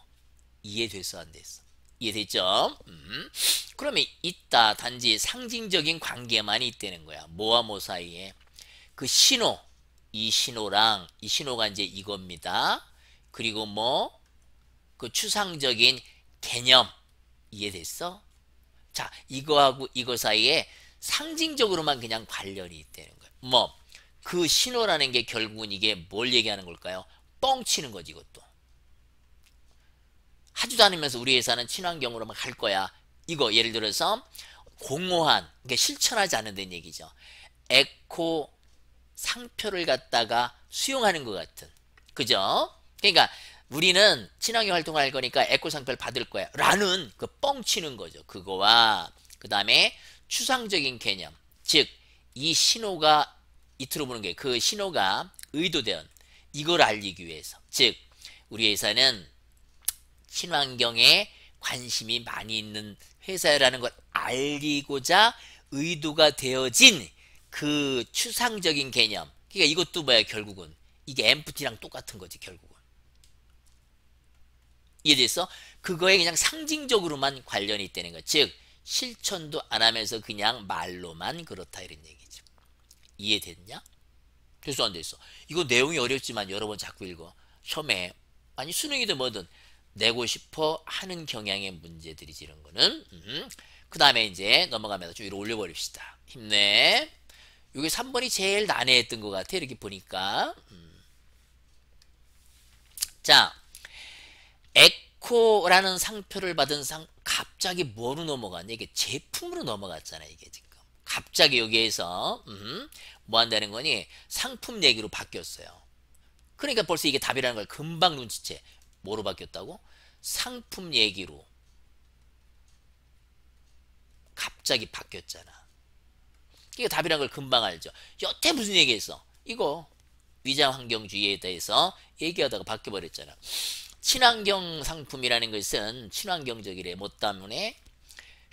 이해돼서 안 됐어. 이해됐죠? 음. 그러면 있다 단지 상징적인 관계만 있다는 거야. 모와 모 사이에 그 신호 이 신호랑 이 신호가 이제 이겁니다. 그리고 뭐 그 추상적인 개념 이해됐어? 자 이거하고 이거 사이에 상징적으로만 그냥 관련이 있다는 거예뭐그 신호라는 게 결국은 이게 뭘 얘기하는 걸까요? 뻥치는 거지 이것도. 하주 다니면서 우리 회사는 친환경으로만 갈 거야. 이거 예를 들어서 공허한 그러니까 실천하지 않는다는 얘기죠. 에코 상표를 갖다가 수용하는 것 같은 그죠? 그러니까 우리는 친환경 활동을 할 거니까 에코 상표를 받을 거야 라는 그 뻥치는 거죠. 그거와 그 다음에 추상적인 개념 즉 이 신호가 이틀로 보는 게 그 신호가 의도된 이걸 알리기 위해서 즉 우리 회사는 친환경에 관심이 많이 있는 회사라는 걸 알리고자 의도가 되어진 그 추상적인 개념 그러니까 이것도 뭐야 결국은 이게 엠프티랑 똑같은 거지 결국은 이해됐어? 그거에 그냥 상징적으로만 관련이 있다는 거. 즉 실천도 안 하면서 그냥 말로만 그렇다 이런 얘기죠. 이해됐냐? 교수 안돼 있어. 이거 내용이 어렵지만 여러 번 자꾸 읽어. 혐해. 아니 수능이든 뭐든 내고 싶어 하는 경향의 문제들이 지는 거는 음, 그 다음에 이제 넘어가면서 좀 위로 올려버립시다. 힘내. 이게 3번이 제일 난해했던 것 같아. 이렇게 보니까. 음. 자, 에코라는 상표를 받은 상 갑자기 뭐로 넘어갔냐? 이게 제품으로 넘어갔잖아. 이게 지금. 갑자기 여기에서 음, 뭐 한다는 거니 상품 얘기로 바뀌었어요. 그러니까 벌써 이게 답이라는 걸 금방 눈치채. 뭐로 바뀌었다고? 상품 얘기로 갑자기 바뀌었잖아. 이게 답이라는 걸 금방 알죠. 여태 무슨 얘기했어? 이거 위장 환경주의에 대해서 얘기하다가 바뀌어버렸잖아. 친환경 상품이라는 것은 친환경적이래. 뭐 때문에?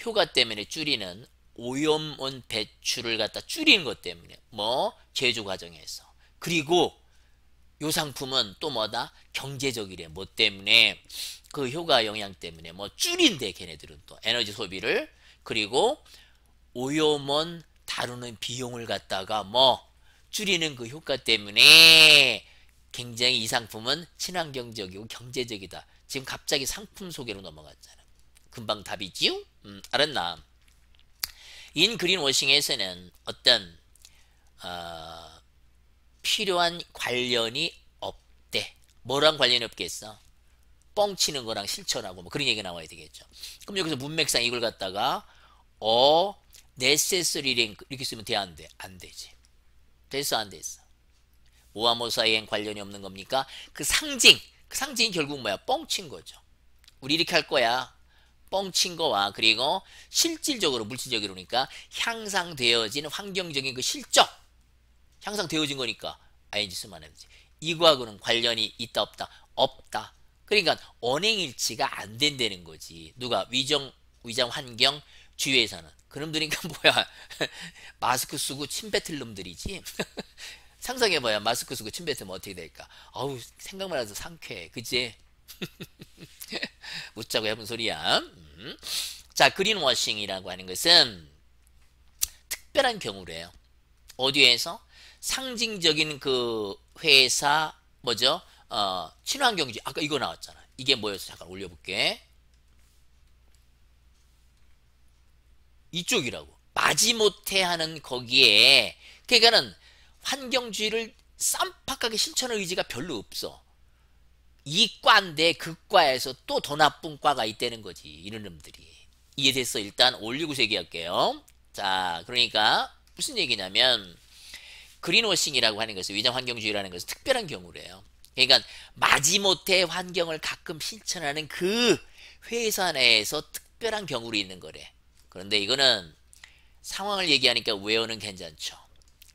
효과 때문에 줄이는 오염원 배출을 갖다 줄이는 것 때문에 뭐 제조 과정에서 그리고 요 상품은 또 뭐다 경제적이래 뭐 때문에 그 효과 영향 때문에 뭐 줄인데 걔네들은 또 에너지 소비를 그리고 오염원 다루는 비용을 갖다가 뭐 줄이는 그 효과 때문에 굉장히 이 상품은 친환경적이고 경제적이다 지금 갑자기 상품 소개로 넘어갔잖아 금방 답이지요? 음, 알았나? 인 그린 워싱에서는 어떤 어, 필요한 관련이 없대. 뭐랑 관련이 없겠어? 뻥치는 거랑 실천하고 뭐 그런 얘기 가 나와야 되겠죠. 그럼 여기서 문맥상 이걸 갖다가 어 necessary link 이렇게 쓰면 돼안 돼? 안 되지. 됐어 안 됐어? 모아모사에 관련이 없는 겁니까? 그 상징, 그 상징이 결국 뭐야? 뻥친 거죠. 우리 이렇게 할 거야. 뻥친 거와 그리고 실질적으로 물질적으로니까 향상되어진 환경적인 그 실적 향상되어진 거니까 ing 쓰면 안 되지. 이거하고는 관련이 있다 없다 없다. 그러니까 언행일치가 안 된다는 거지. 누가 위정 위장 환경 주위에서는 그놈들이니까 뭐야 마스크 쓰고 침 뱉을 놈들이지. 상상해봐야 마스크 쓰고 침 뱉으면 어떻게 될까? 아우 생각만 해도 상쾌해. 그치? 묻자고 해본 소리야. 음. 자, 그린워싱이라고 하는 것은 특별한 경우래요. 어디에서? 상징적인 그 회사, 뭐죠? 어, 친환경주. 아까 이거 나왔잖아. 이게 뭐였어? 잠깐 올려볼게. 이쪽이라고. 마지못해 하는 거기에, 그러니까는 환경주의를 쌈팍하게 실천할 의지가 별로 없어. 이과인데 극과에서 그 또더 나쁜 과가 있다는 거지. 이런 놈들이. 이해됐어? 일단 올리고 얘기할게요. 자, 그러니까 무슨 얘기냐면 그린워싱이라고 하는 것은 위장 환경주의라는 것은 특별한 경우래요. 그러니까 마지못해 환경을 가끔 실천하는 그 회사 내에서 특별한 경우로 있는 거래. 그런데 이거는 상황을 얘기하니까 외어는 괜찮죠.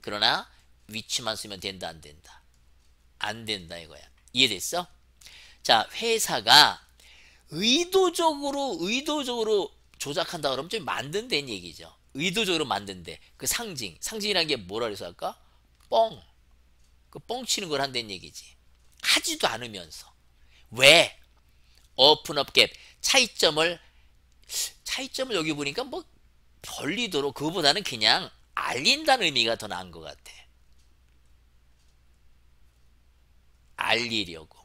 그러나 위치만 쓰면 된다 안 된다. 안 된다 이거야. 이해됐어? 자, 회사가 의도적으로 의도적으로 조작한다 그러면 좀 만든 데는 얘기죠. 의도적으로 만든 데. 그 상징. 상징이란게 뭐라 그래서 할까? 뻥. 그 뻥치는 걸 한다는 얘기지. 하지도 않으면서. 왜? 오픈업 갭. 차이점을 차이점을 여기 보니까 뭐 벌리도록 그거보다는 그냥 알린다는 의미가 더 나은 것 같아. 알리려고.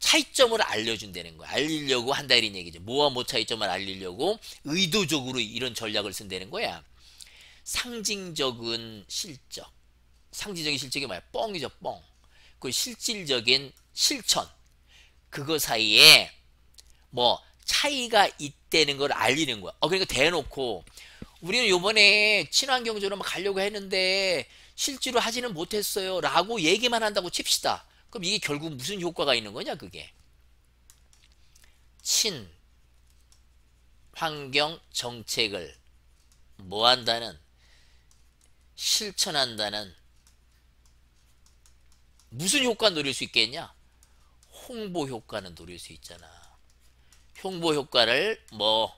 차이점을 알려준다는 거야. 알리려고 한다 이런 얘기죠. 뭐와 뭐 차이점을 알리려고 의도적으로 이런 전략을 쓴다는 거야. 상징적인 실적. 상징적인 실적이 뭐야? 뻥이죠, 뻥. 그 실질적인 실천. 그거 사이에 뭐 차이가 있다는 걸 알리는 거야. 어, 그러니까 대놓고 우리는 요번에 친환경적으로 가려고 했는데 실제로 하지는 못했어요. 라고 얘기만 한다고 칩시다. 그럼 이게 결국 무슨 효과가 있는 거냐 그게 친 환경 정책을 뭐 한다는 실천한다는 무슨 효과 노릴 수 있겠냐 홍보 효과는 노릴 수 있잖아 홍보 효과를 뭐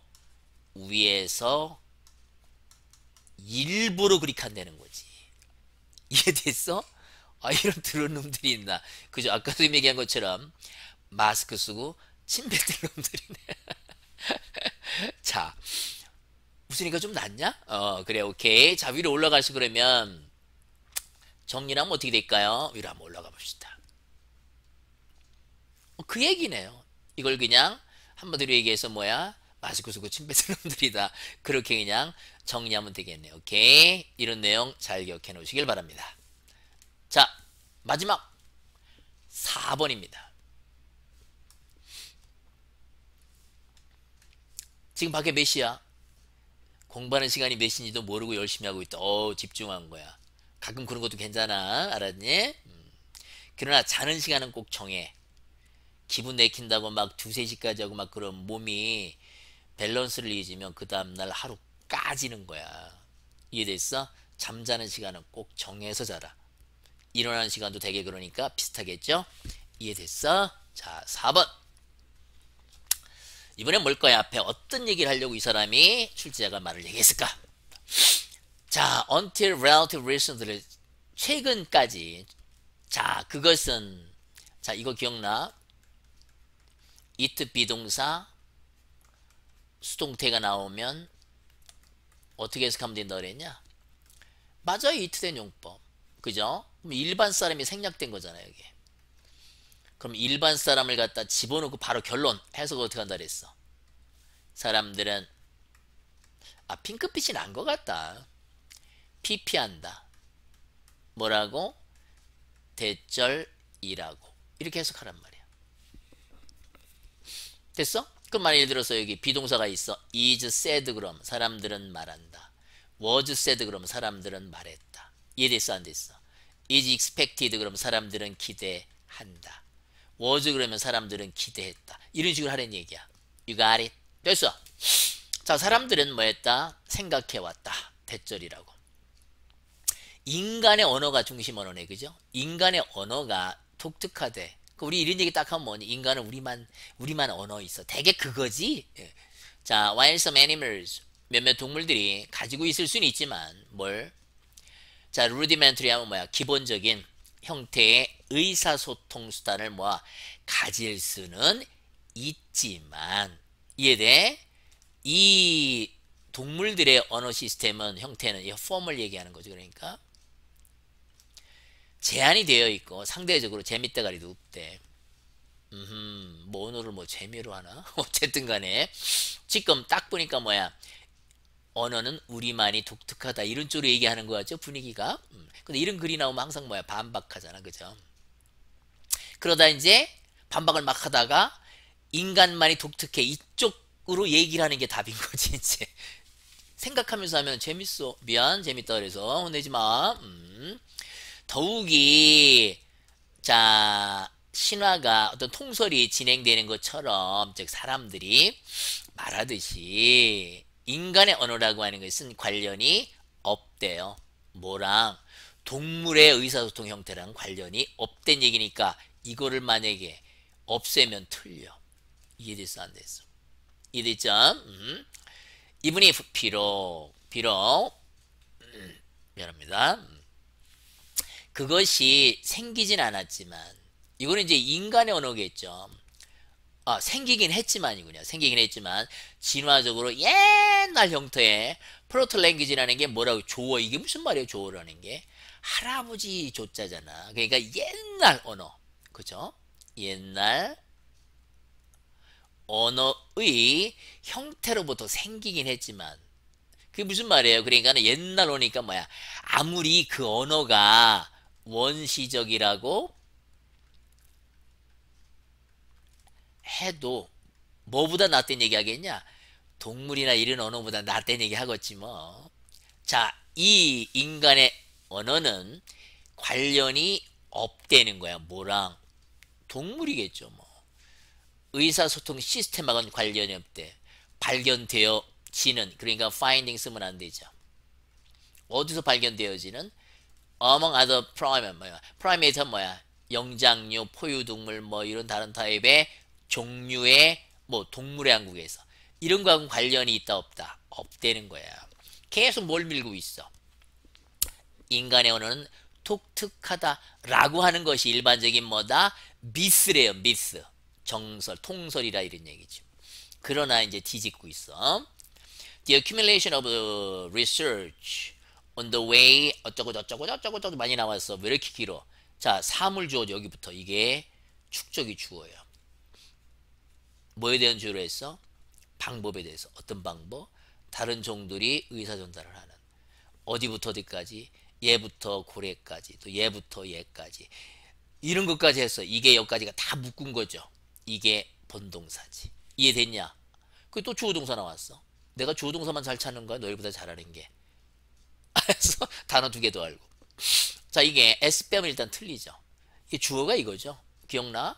위에서 일부러 그렇게 한다는 거지 이해됐어? 아 이런 들은 놈들이 있나 그죠 아까 도생님 얘기한 것처럼 마스크 쓰고 침뱉 들은 놈들이네 자 웃으니까 좀 낫냐 어 그래 오케이 자 위로 올라가서 그러면 정리하면 어떻게 될까요 위로 한번 올라가 봅시다 어, 그 얘기네요 이걸 그냥 한마디로 얘기해서 뭐야 마스크 쓰고 침 뱉은 놈들이다 그렇게 그냥 정리하면 되겠네요 오케이 이런 내용 잘 기억해 놓으시길 바랍니다 자, 마지막 4번입니다. 지금 밖에 몇 시야? 공부하는 시간이 몇 시인지도 모르고 열심히 하고 있다. 어 집중한 거야. 가끔 그런 것도 괜찮아. 알았니? 음. 그러나 자는 시간은 꼭 정해. 기분 내킨다고 막 두세 시까지 하고 막 그런 몸이 밸런스를 잊으면 그 다음날 하루 까지는 거야. 이해됐어? 잠자는 시간은 꼭 정해서 자라. 일어나는 시간도 되게 그러니까 비슷하겠죠? 이해됐어? 자, 4번. 이번엔 뭘 거야? 앞에 어떤 얘기를 하려고 이 사람이 출제자가 말을 얘기했을까? 자, until relative recently 최근까지 자, 그것은 자, 이거 기억나? it 비동사 수동태가 나오면 어떻게 해석하면 된다 그랬냐? 맞아요. it 된 용법. 그죠? 그럼 일반 사람이 생략된 거잖아요 이게. 그럼 일반 사람을 갖다 집어넣고 바로 결론 해석 어떻게 한다 그랬어 사람들은 아 핑크빛이 난 것 같다 피피한다 뭐라고 대절이라고 이렇게 해석하란 말이야 됐어? 그럼 만약 예를 들어서 여기 비동사가 있어 is said 그럼 사람들은 말한다 was said 그럼 사람들은 말했다 이해됐어 안 됐어? is expected 그럼 사람들은 기대한다. was 그러면 사람들은 기대했다. 이런 식으로 하는 얘기야. You got it. 됐어. 자 사람들은 뭐 했다? 생각해왔다. 대절이라고. 인간의 언어가 중심 언어네. 그죠? 인간의 언어가 독특하대. 그 우리 이런 얘기 딱 하면 뭐니? 인간은 우리만 우리만 언어 있어. 되게 그거지. 예. 자, while some animals 몇몇 동물들이 가지고 있을 수는 있지만 뭘 자, 루디멘트리 하면 뭐야? 기본적인 형태의 의사소통 수단을 뭐야? 가질 수는 있지만 이에 대해 이 동물들의 언어 시스템은 형태는 이 폼을 얘기하는 거죠. 그러니까 제한이 되어 있고 상대적으로 재미대가리도 없대. 음뭐 언어를 뭐 재미로 하나? 어쨌든 간에 지금 딱 보니까 뭐야 언어는 우리만이 독특하다 이런 쪽으로 얘기하는 거죠 분위기가 음. 근데 이런 글이 나오면 항상 뭐야 반박하잖아 그죠 그러다 이제 반박을 막 하다가 인간만이 독특해 이쪽으로 얘기를 하는 게 답인 거지 이제 생각하면서 하면 재밌어 미안 재밌다 그래서 혼내지 마 음. 더욱이 자 신화가 어떤 통설이 진행되는 것처럼 즉 사람들이 말하듯이 인간의 언어라고 하는 것은 관련이 없대요. 뭐랑 동물의 의사소통 형태랑 관련이 없된 얘기니까 이거를 만약에 없애면 틀려. 이해됐어? 안 됐어? 이해됐죠? 음. 이분이 비록 비록 음, 미안합니다. 음. 그것이 생기진 않았지만 이거는 이제 인간의 언어겠죠. 아, 생기긴 했지만이군요. 생기긴 했지만 진화적으로 옛날 형태의 프로토 랭귀지라는 게 뭐라고 조어 이게 무슨 말이에요? 조어라는 게 할아버지 조자잖아. 그러니까 옛날 언어. 그죠? 옛날 언어의 형태로부터 생기긴 했지만 그게 무슨 말이에요? 그러니까 옛날 언어니까 뭐야? 아무리 그 언어가 원시적이라고 해도 뭐보다 낫된 얘기 하겠냐? 동물이나 이런 언어보다 낫된 얘기 하겠지 뭐. 자, 이 인간의 언어는 관련이 없대는 거야. 뭐랑? 동물이겠죠 뭐. 의사소통 시스템하고는 관련이 없대. 발견되어지는 그러니까 finding 쓰면 안 되죠. 어디서 발견되어지는? among other primate 뭐야? p r i m a t e 뭐야? 영장류, 포유동물 뭐 이런 다른 타입의 종류의 뭐 동물의 한국에서 이런 거하고 관련이 있다 없다 없대는 거야 계속 뭘 밀고 있어 인간의 언어는 독특하다라고 하는 것이 일반적인 뭐다 미스래요 미스 정설 통설이라 이런 얘기죠 그러나 이제 뒤집고 있어 The accumulation of research on the way 어쩌고 저쩌고 저쩌고 저쩌고 많이 나왔어 왜 이렇게 길어 자 사물 주어죠 여기부터 이게 축적이 주어요 뭐에 대한 주의를 했어? 방법에 대해서. 어떤 방법? 다른 종들이 의사 전달을 하는. 어디부터 어디까지? 예부터 고래까지. 또 예부터 예까지. 이런 것까지 해서 이게 여기까지가 다 묶은 거죠. 이게 본동사지. 이해됐냐? 그게 또 주어동사 나왔어. 내가 주어동사만 잘 찾는 거야. 너희보다 잘하는 게. 그래서 단어 두개도 알고. 자 이게 s 빼면 일단 틀리죠. 이게 주어가 이거죠. 기억나?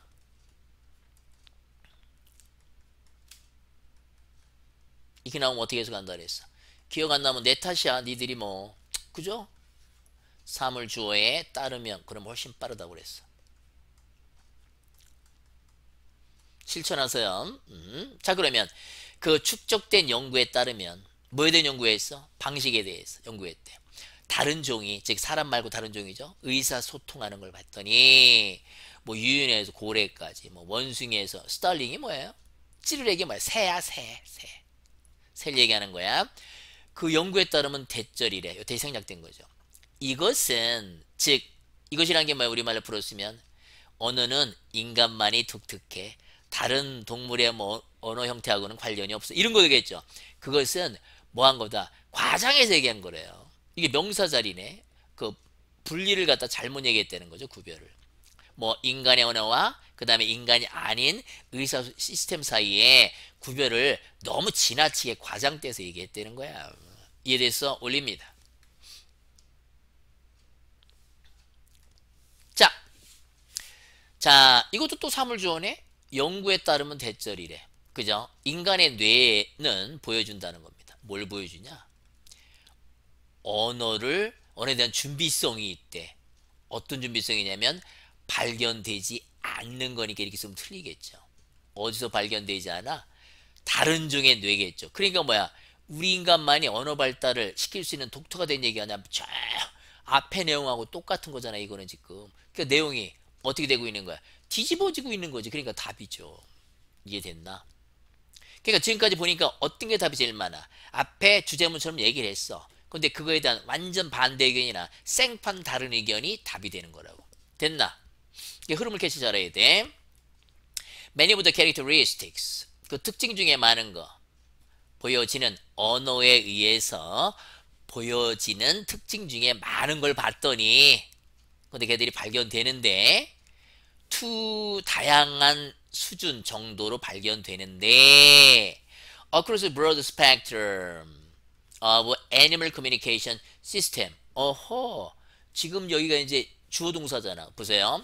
이렇게 나오면 어떻게 해서 간다 그랬어. 기억 안 나면 내 탓이야. 니들이 뭐. 그죠? 사물 주어에 따르면 그럼 훨씬 빠르다고 그랬어. 실천하세요. 음. 자 그러면 그 축적된 연구에 따르면 뭐에 대한 연구했어? 방식에 대해서 연구했대. 다른 종이 즉 사람 말고 다른 종이죠. 의사소통하는 걸 봤더니 뭐 유인에서 고래까지 뭐 원숭이에서 스탈링이 뭐예요? 찌르레기 뭐예요? 새야 새 새. 셀 얘기하는 거야. 그 연구에 따르면 대절이래. 요대 생략된 거죠. 이것은 즉 이것이란 게 뭐야 우리말로 풀었으면 언어는 인간만이 독특해. 다른 동물의 뭐 언어 형태하고는 관련이 없어. 이런 거겠죠. 그것은 뭐한 거다. 과장해서 얘기한 거래요. 이게 명사 자리네. 그 분리를 갖다 잘못 얘기했다는 거죠. 구별을. 뭐 인간의 언어와 그 다음에 인간이 아닌 의사 시스템 사이에 구별을 너무 지나치게 과장돼서 얘기했다는 거야. 이래서 올립니다. 자, 자 이것도 또 사물조언의 연구에 따르면 대절이래. 그죠? 인간의 뇌는 보여준다는 겁니다. 뭘 보여주냐? 언어를 언어에 대한 준비성이 있대. 어떤 준비성이냐면 발견되지 않는 거니까 이렇게 쓰면 틀리겠죠. 어디서 발견되지 않아? 다른 종의 뇌겠죠. 그러니까 뭐야? 우리 인간만이 언어 발달을 시킬 수 있는 독터가 된 얘기가 아쫙 앞에 내용하고 똑같은 거잖아 이거는 지금. 그 그러니까 내용이 어떻게 되고 있는 거야? 뒤집어지고 있는 거지. 그러니까 답이죠. 이해됐나? 그러니까 지금까지 보니까 어떤 게 답이 제일 많아? 앞에 주제문처럼 얘기를 했어. 근데 그거에 대한 완전 반대 의견이나 생판 다른 의견이 답이 되는 거라고. 됐나? 이게 흐름을 캐치 잘해야 돼. Many of the characteristics, 그 특징 중에 많은 거, 보여지는 언어에 의해서 보여지는 특징 중에 많은 걸 봤더니 근데 걔들이 발견되는데 투 다양한 수준 정도로 발견되는데 across broad spectrum of animal communication system 어허 지금 여기가 이제 주어 동사잖아 보세요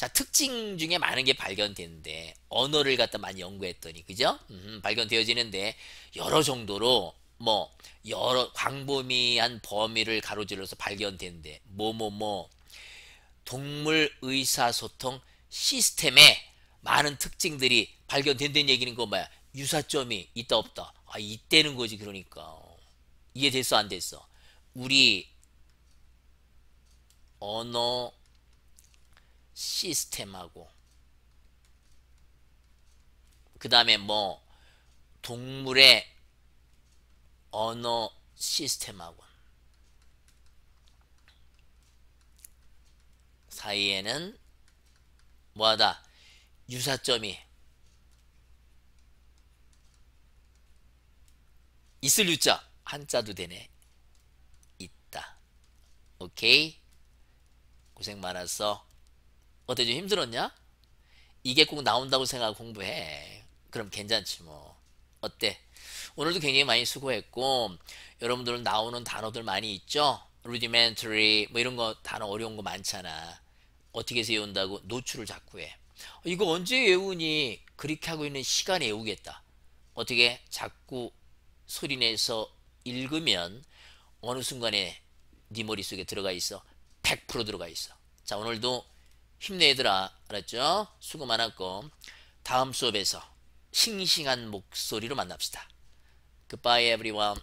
자 특징 중에 많은 게 발견되는데 언어를 갖다 많이 연구했더니 그죠? 음, 발견되어지는데 여러 정도로 뭐 여러 광범위한 범위를 가로질러서 발견되는데 뭐뭐뭐 뭐, 뭐 동물 의사소통 시스템에 많은 특징들이 발견된다는 얘기는 거 뭐야? 유사점이 있다 없다. 아이때는 거지 그러니까. 이해됐어 안 됐어? 우리 언어 시스템하고 그 다음에 뭐 동물의 언어 시스템하고 사이에는 뭐하다 유사점이 있을 유자 한자도 되네 있다 오케이 고생 많았어 어때 좀 힘들었냐? 이게 꼭 나온다고 생각 하고 공부해. 그럼 괜찮지 뭐. 어때? 오늘도 굉장히 많이 수고했고 여러분들은 나오는 단어들 많이 있죠? rudimentary 뭐 이런 거 단어 어려운 거 많잖아. 어떻게 해서 외운다고? 노출을 자꾸 해. 이거 언제 외우니? 그렇게 하고 있는 시간에 외우겠다. 어떻게 자꾸 소리내서 읽으면 어느 순간에 네 머릿속에 들어가 있어. 100% 들어가 있어. 자 오늘도 힘내 얘들아 알았죠? 수고 많았고 다음 수업에서 싱싱한 목소리로 만납시다. Goodbye everyone.